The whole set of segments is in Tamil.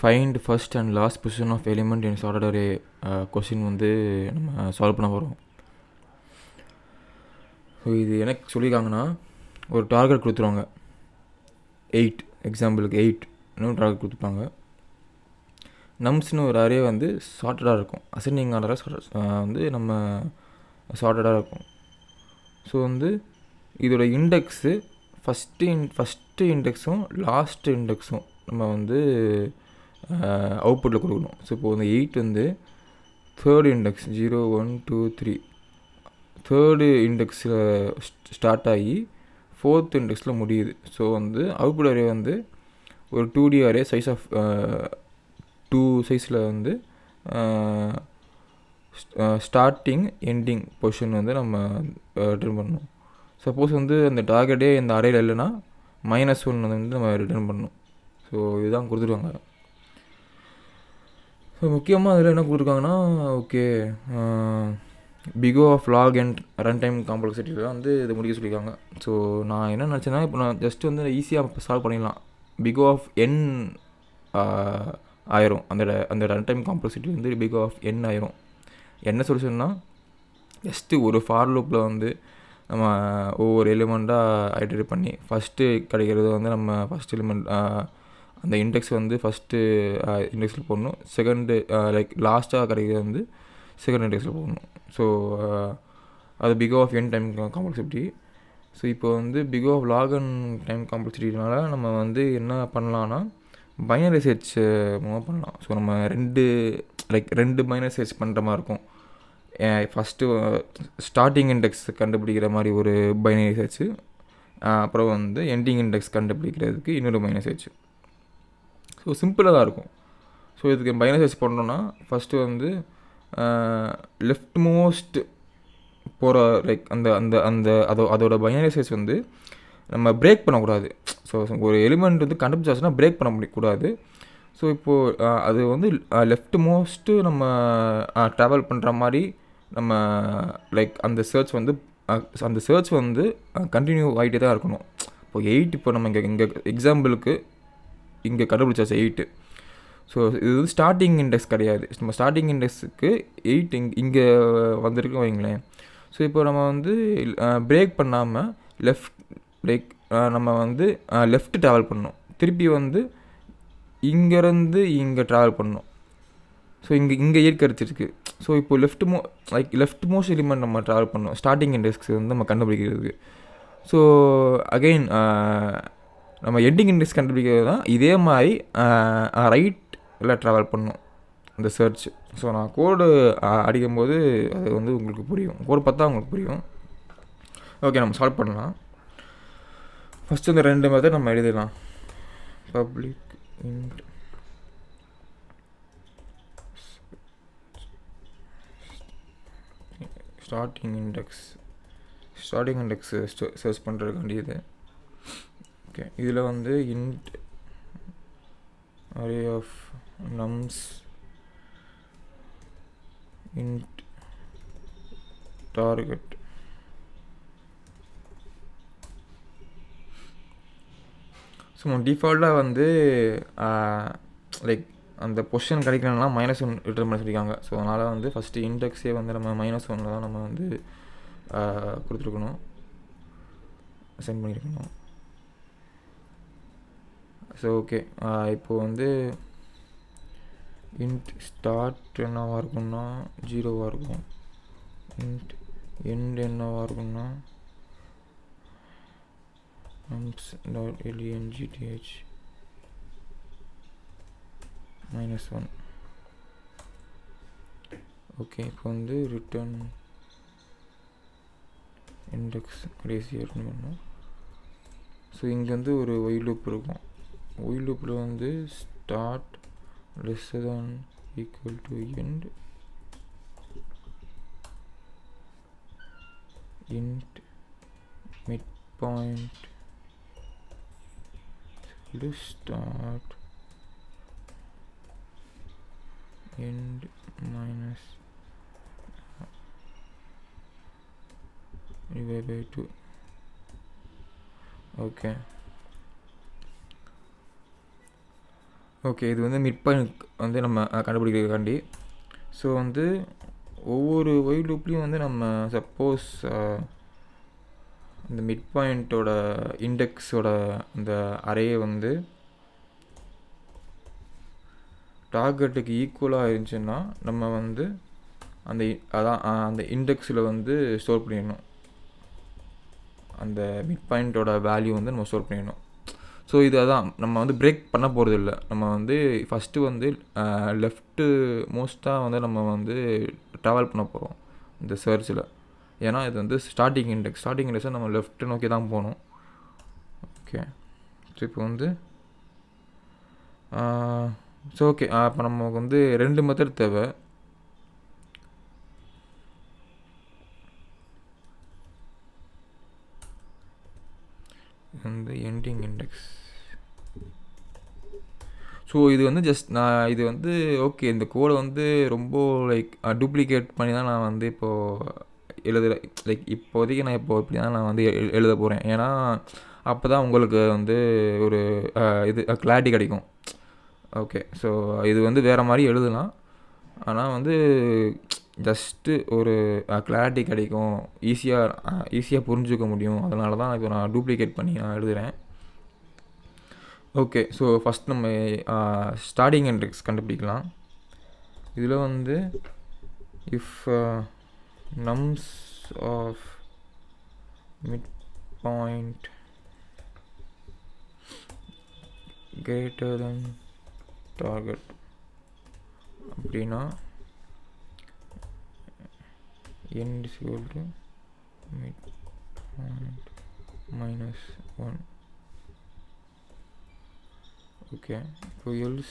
Find first and last position of element in sort ஒரு கொஷின் வந்து நம்ம சால்வ் பண்ண போகிறோம் ஸோ இது எனக்கு சொல்லியிருக்காங்கன்னா ஒரு டார்கெட் கொடுத்துருவாங்க எயிட் எக்ஸாம்பிளுக்கு எயிட் இன்னும் டார்கெட் கொடுத்துருப்பாங்க நம்ஸ்னு ஒரு அரே வந்து சார்ட்டடாக இருக்கும் அசெண்டிங் ஆர்டர் வந்து நம்ம சார்ட்டடாக இருக்கும் ஸோ வந்து இதோட இண்டெக்ஸு ஃபஸ்ட்டு இன் ஃபஸ்ட்டு இண்டெக்ஸும் லாஸ்ட்டு இண்டெக்ஸும் நம்ம வந்து அவுட்புட்டில் கொடுக்கணும் ஸோ இப்போது இந்த எயிட் வந்து third index zero one two three third இண்டெக்ஸில் ஸ்டார்ட் ஆகி ஃபோர்த் இண்டெக்ஸில் முடியுது ஸோ வந்து அவுட்புட் அரே வந்து ஒரு two D array size of two சைஸில் வந்து ஸ்டார்டிங் எண்டிங் பொசிஷன் வந்து நம்ம ரிட்டர்ன் பண்ணணும் சப்போஸ் வந்து அந்த டார்கெட்டே இந்த அரையில் இல்லைன்னா மைனஸ் ஒன்று வந்து நம்ம ரிட்டர்ன் பண்ணணும் ஸோ இதுதான் கொடுத்துருவாங்க ஸோ முக்கியமாக அதில் என்ன கொடுத்துருக்காங்கன்னா okay big O of log and run time தான் வந்து இதை முடிக்க சொல்லியிருக்காங்க ஸோ நான் என்ன நினச்சேன்னா இப்போ நான் ஜஸ்ட் வந்து ஈஸியாக இப்போ சால்வ் பண்ணிடலாம் பிகோ ஆஃப் என் ஆயிரும் அந்த அந்த ரன் டைம் காம்ப்ளெக்ஸிட்டி வந்து பிகோ ஆஃப் என் ஆயிரும் என்ன சொல்யூஷன்னா ஜஸ்ட்டு ஒரு ஃபார் லூப்பில் வந்து நம்ம ஒவ்வொரு எலிமெண்ட்டாக ஐடென்டிஃபை பண்ணி ஃபஸ்ட்டு கிடைக்கிறது வந்து நம்ம ஃபஸ்ட் எலிமெண்ட் அந்த இண்டெக்ஸ் வந்து ஃபஸ்ட்டு இண்டெக்ஸில் போடணும் செகண்டு லைக் லாஸ்ட்டாக கிடைக்கிறது வந்து செகண்ட் இண்டெக்ஸில் போடணும் ஸோ அது big O of n time complexity so இப்போ வந்து பிகோ ஆஃப் லாகன் டைம் காம்ப்ளெக்ஸிட்டினால நம்ம வந்து என்ன பண்ணலான்னா பைனரி சர்ச் மூலமாக பண்ணலாம் ஸோ நம்ம ரெண்டு லைக் ரெண்டு பைனரி சர்ச் பண்ணுற மாதிரி இருக்கும் ஃபஸ்ட்டு ஸ்டார்டிங் இண்டெக்ஸ் கண்டுபிடிக்கிற மாதிரி ஒரு பைனரி சர்ச்சு அப்புறம் வந்து எண்டிங் இண்டெக்ஸ் கண்டுபிடிக்கிறதுக்கு இன்னொரு மைனஸ் ஆச்சு ஸோ சிம்பிளாக தான் இருக்கும் ஸோ இதுக்கு மைனஸ் பண்ணோன்னா ஃபஸ்ட்டு வந்து லெஃப்ட் மோஸ்ட் போகிற லைக் அந்த அந்த அந்த அதோ அதோட பைனரி வந்து நம்ம பிரேக் பண்ணக்கூடாது ஸோ ஒரு எலிமெண்ட் வந்து கண்டுபிடிச்சாச்சுன்னா பிரேக் பண்ண முடியக்கூடாது ஸோ இப்போது uh, அது வந்து லெஃப்ட் uh, மோஸ்ட்டு நம்ம ட்ராவல் uh, பண்ணுற மாதிரி நம்ம லைக் அந்த சர்ச் வந்து அந்த சர்ச் வந்து கண்டினியூ ஆகிட்டே தான் இருக்கணும் இப்போ எயிட் இப்போ நம்ம இங்கே இங்கே எக்ஸாம்பிளுக்கு இங்கே கண்டுபிடிச்சாச்சு எயிட்டு ஸோ இது வந்து ஸ்டார்டிங் இண்டெக்ஸ் கிடையாது நம்ம ஸ்டார்டிங் இண்டெக்ஸுக்கு எயிட் இங் இங்கே வந்திருக்கு வைங்களேன் ஸோ இப்போ நம்ம வந்து பிரேக் பண்ணாமல் லெஃப்ட் பிரேக் நம்ம வந்து லெஃப்ட் ட்ராவல் பண்ணோம் திருப்பி வந்து இங்கேருந்து இங்கே ட்ராவல் பண்ணோம் ஸோ இங்கே இங்கே அடிச்சிருக்கு ஸோ இப்போ left mo like left most element நம்ம ட்ராவல் பண்ணோம் ஸ்டார்டிங் இண்டெக்ஸ் வந்து நம்ம கண்டுபிடிக்கிறதுக்கு ஸோ அகெயின் நம்ம எண்டிங் இண்டெக்ஸ் கண்டுபிடிக்கிறது தான் இதே மாதிரி ரைட்டில் ட்ராவல் பண்ணும் இந்த சர்ச் ஸோ நான் கோடு அடிக்கும்போது அது வந்து உங்களுக்கு புரியும் கோடு பார்த்தா உங்களுக்கு புரியும் ஓகே நம்ம சால்வ் பண்ணலாம் ஃபஸ்ட்டு இந்த ரெண்டு மெத்தட் நம்ம எழுதலாம் public int starting index starting index search பண்ணுறதுக்காண்டி இது ஓகே இதில் வந்து int array of nums int target so டிஃபால்ட்டாக வந்து லைக் அந்த பொசிஷன் கிடைக்கலன்னா மைனஸ் ஒன் ரிட்டர்ன் பண்ண சொல்லியிருக்காங்க ஸோ அதனால் வந்து ஃபஸ்ட்டு இண்டெக்ஸே வந்து நம்ம மைனஸ் ஒன்னில் தான் நம்ம வந்து கொடுத்துருக்கணும் சென்ட் பண்ணியிருக்கணும் ஸோ ஓகே இப்போது வந்து இன்ட் ஸ்டார்ட் என்னவாக இருக்கும்னா ஜீரோவாக இருக்கும் இன்ட் எண்ட் என்னவாக இருக்கும்னா nums dot L E N G T H minus one okay இப்போ வந்து ரிட்டர்ன் இண்டெக்ஸ் கடைசியாக இருக்கணும் ஸோ இங்கே வந்து ஒரு ஒய் இருக்கும் while on this. start less than equal to end int midpoint to start end minus divided by 2 okay okay இது வந்து மிட் பாயிண்ட் வந்து நம்ம கண்டுபிடிக்கிறதுக்காண்டி ஸோ வந்து ஒவ்வொரு ஒய் லூப்லேயும் வந்து நம்ம சப்போஸ் இந்த மிட் பாயிண்ட்டோட இண்டெக்ஸோட அந்த அறையை வந்து டார்கெட்டுக்கு ஈக்குவலாக இருந்துச்சுன்னா நம்ம வந்து அந்த அதான் அந்த இண்டெக்ஸில் வந்து ஸ்டோர் பண்ணிடணும் அந்த மிட் பாயிண்ட்டோட வேல்யூ வந்து நம்ம ஸ்டோர் பண்ணிடணும் ஸோ இது அதான் நம்ம வந்து பிரேக் பண்ண போகிறது இல்லை நம்ம வந்து ஃபஸ்ட்டு வந்து லெஃப்ட்டு மோஸ்ட்டாக வந்து நம்ம வந்து ட்ராவல் பண்ண போகிறோம் இந்த சர்ச்சில் ஏன்னா இது வந்து ஸ்டார்டிங் இண்டெக்ஸ் ஸ்டார்டிங் இண்டெக்ஸை நம்ம லெஃப்ட்டு நோக்கி தான் போகணும் ஓகே ஸோ இப்போ வந்து ஸோ ஓகே அப்போ நமக்கு வந்து ரெண்டு மெத்தட் தேவை வந்து என்டிங் இண்டெக்ஸ் ஸோ இது வந்து ஜஸ்ட் நான் இது வந்து ஓகே இந்த கோடை வந்து ரொம்ப லைக் டூப்ளிகேட் பண்ணி தான் நான் வந்து இப்போது எழுதுகிற லைக் இப்போதைக்கு நான் இப்போது இப்படி தான் நான் வந்து எழுத போகிறேன் ஏன்னா அப்போ தான் உங்களுக்கு வந்து ஒரு இது கிளாரிட்டி கிடைக்கும் ஓகே ஸோ இது வந்து வேறு மாதிரி எழுதலாம் ஆனால் வந்து ஜஸ்ட்டு ஒரு கிளாரிட்டி கிடைக்கும் ஈஸியாக ஈஸியாக புரிஞ்சுக்க முடியும் அதனால தான் இப்போ நான் டூப்ளிகேட் பண்ணி நான் எழுதுகிறேன் ஓகே ஸோ ஃபஸ்ட் நம்ம ஸ்டார்டிங் uh, இண்டெக்ஸ் கண்டுபிடிக்கலாம் இதில் வந்து if nums of mid point greater then target அப்படின்னா end mid minus one okay fuels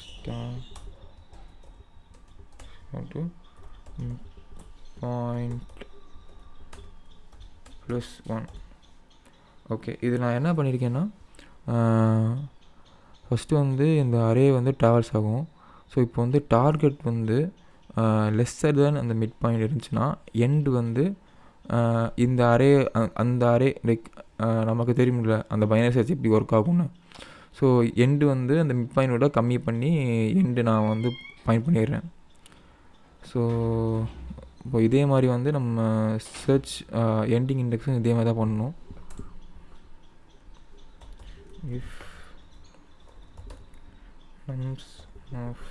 star how to point plus one okay இது நான் என்ன பண்ணியிருக்கேன்னா ஃபஸ்ட்டு வந்து இந்த அரே வந்து ட்ராவல்ஸ் ஆகும் ஸோ இப்போ வந்து டார்கெட் வந்து லெஸ்ஸர் தான் அந்த மிட் பாயிண்ட் இருந்துச்சுன்னா எண்டு வந்து இந்த அரே அந்த அரே லைக் நமக்கு தெரியும்ல அந்த பைனரி சர்ச் எப்படி ஒர்க் ஆகும்னு ஸோ எண்டு வந்து அந்த மிட் பாயிண்டோட கம்மி பண்ணி எண்டு நான் வந்து பாயிண்ட் பண்ணிடுறேன் ஸோ இப்போ இதே மாதிரி வந்து நம்ம சர்ச் எண்டிங் இண்டெக்ஸும் இதே மாதிரி தான் பண்ணணும் if nums of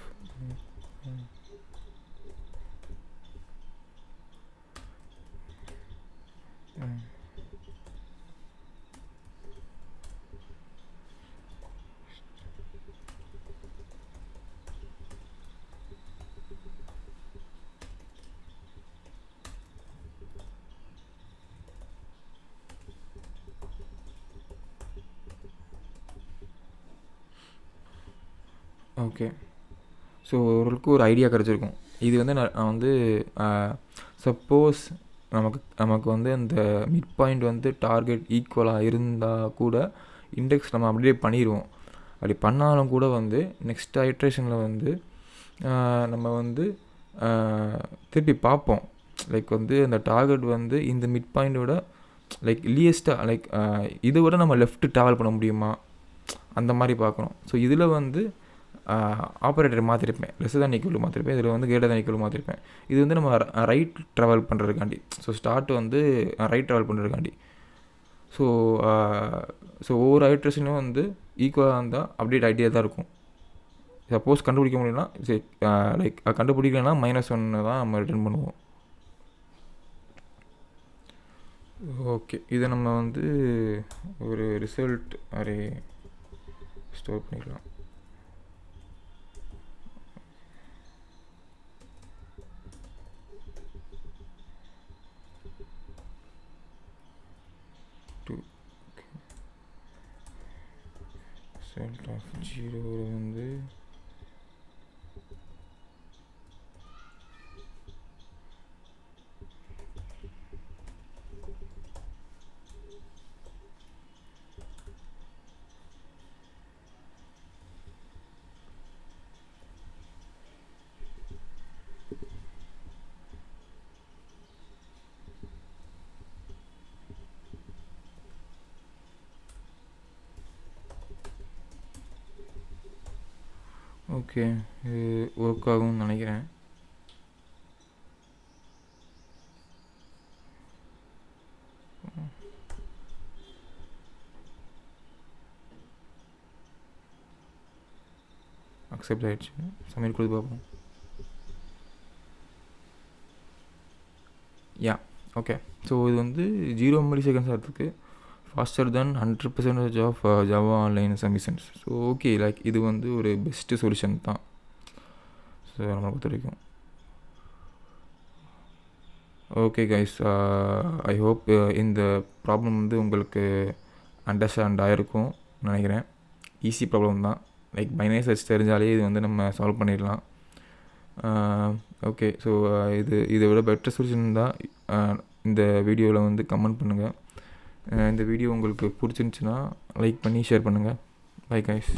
okay so ஓரளவுக்கு ஒரு ஐடியா கிடச்சிருக்கும் இது வந்து நான் நான் வந்து சப்போஸ் நமக்கு நமக்கு வந்து அந்த மிட் பாயிண்ட் வந்து டார்கெட் ஈக்குவலாக இருந்தால் கூட இண்டெக்ஸ் நம்ம அப்படியே பண்ணிடுவோம் அப்படி பண்ணாலும் கூட வந்து நெக்ஸ்ட் ஹைட்ரேஷனில் வந்து நம்ம வந்து திருப்பி பார்ப்போம் லைக் வந்து அந்த டார்கெட் வந்து இந்த மிட் பாயிண்டோட லைக் லியஸ்ட்டாக லைக் இதை விட நம்ம லெஃப்ட்டு ட்ராவல் பண்ண முடியுமா அந்த மாதிரி பார்க்கணும் ஸோ இதில் வந்து ஆப்ரேட்டர் மாற்றிருப்பேன் லெஸ் தான் ஈக்குவல் மாற்றிருப்பேன் இதில் வந்து கிரேட்டர் தான் ஈக்குவல் மாற்றிருப்பேன் இது வந்து நம்ம ரைட் ட்ராவல் பண்ணுறதுக்காண்டி ஸோ ஸ்டார்ட் வந்து ரைட் ட்ராவல் பண்ணுறதுக்காண்டி ஸோ ஸோ ஒவ்வொரு ஐட்ரேஷனும் வந்து ஈக்குவலாக இருந்தால் அப்டேட் ஐடியா தான் இருக்கும் சப்போஸ் கண்டுபிடிக்க முடியலன்னா சரி லைக் கண்டுபிடிக்கலனா மைனஸ் ஒன்று தான் நம்ம ரிட்டர்ன் பண்ணுவோம் ஓகே இதை நம்ம வந்து ஒரு ரிசல்ட் அரே ஸ்டோர் பண்ணிக்கலாம் result of 0 வந்து ஓகே இது ஒர்க் ஆகும்னு நினைக்கிறேன் அக்செப்ட் ஆகிடுச்சு சமையல் கொடுத்து பார்ப்போம் யா ஓகே ஸோ இது வந்து ஜீரோ மில்லி செகண்ட்ஸ் ஆகிறதுக்கு faster than hundred percentage of Java online submissions so okay like இது வந்து ஒரு பெஸ்ட்டு சொல்யூஷன் தான் ஸோ நம்மளை பொறுத்த வரைக்கும் ஓகே கைஸ் ஐ ஹோப் இந்த ப்ராப்ளம் வந்து உங்களுக்கு அண்டர்ஸ்டாண்ட் ஆகிருக்கும் நினைக்கிறேன் ஈஸி ப்ராப்ளம் தான் லைக் பைனரி சர்ச் தெரிஞ்சாலே இது வந்து நம்ம சால்வ் பண்ணிடலாம் ஓகே uh, ஸோ uh, இது இதை விட பெட்டர் சொல்யூஷன் தான் uh, இந்த வீடியோவில் வந்து கமெண்ட் பண்ணுங்கள் இந்த வீடியோ உங்களுக்கு பிடிச்சிருந்துச்சுன்னா லைக் பண்ணி ஷேர் பண்ணுங்கள் பை கைஸ்